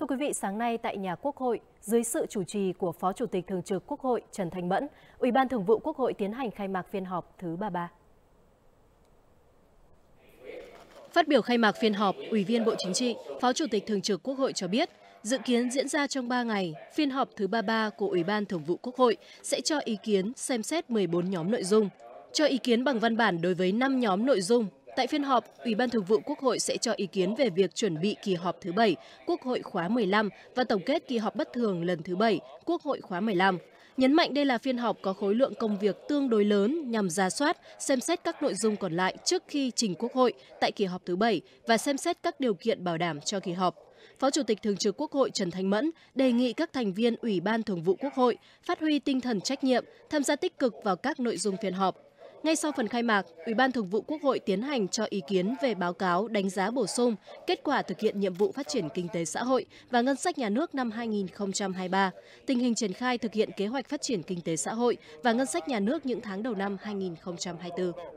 Thưa quý vị, sáng nay tại nhà Quốc hội, dưới sự chủ trì của Phó Chủ tịch Thường trực Quốc hội Trần Thành Mẫn, Ủy ban Thường vụ Quốc hội tiến hành khai mạc phiên họp thứ 33. Phát biểu khai mạc phiên họp, Ủy viên Bộ Chính trị, Phó Chủ tịch Thường trực Quốc hội cho biết, dự kiến diễn ra trong 3 ngày, phiên họp thứ 33 của Ủy ban Thường vụ Quốc hội sẽ cho ý kiến xem xét 14 nhóm nội dung, cho ý kiến bằng văn bản đối với 5 nhóm nội dung Tại phiên họp, Ủy ban Thường vụ Quốc hội sẽ cho ý kiến về việc chuẩn bị kỳ họp thứ 7, Quốc hội khóa 15 và tổng kết kỳ họp bất thường lần thứ 7, Quốc hội khóa 15. Nhấn mạnh đây là phiên họp có khối lượng công việc tương đối lớn nhằm ra soát, xem xét các nội dung còn lại trước khi trình Quốc hội tại kỳ họp thứ 7 và xem xét các điều kiện bảo đảm cho kỳ họp. Phó Chủ tịch Thường trực Quốc hội Trần Thanh Mẫn đề nghị các thành viên Ủy ban Thường vụ Quốc hội phát huy tinh thần trách nhiệm, tham gia tích cực vào các nội dung phiên họp, ngay sau phần khai mạc, Ủy ban Thường vụ Quốc hội tiến hành cho ý kiến về báo cáo đánh giá bổ sung kết quả thực hiện nhiệm vụ phát triển kinh tế xã hội và ngân sách nhà nước năm 2023, tình hình triển khai thực hiện kế hoạch phát triển kinh tế xã hội và ngân sách nhà nước những tháng đầu năm 2024.